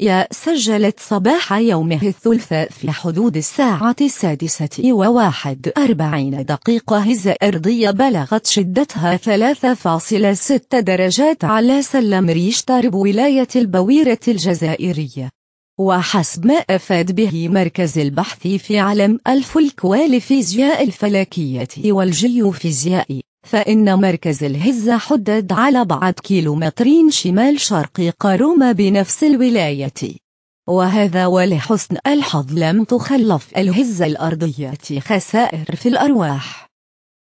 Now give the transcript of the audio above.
يا سجلت صباح يومه الثلثاء في حدود الساعة السادسة وواحد أربعين دقيقة هزة أرضية بلغت شدتها 3.6 درجات على سلم ريشتر بولاية البويرة الجزائرية وحسب ما أفاد به مركز البحث في علم الفلك والفيزياء الفلكية والجيوفيزياء فإن مركز الهزة حدد على بعد كيلومترين شمال شرق قاروما بنفس الولاية وهذا ولحسن الحظ لم تخلف الهزة الأرضية خسائر في الأرواح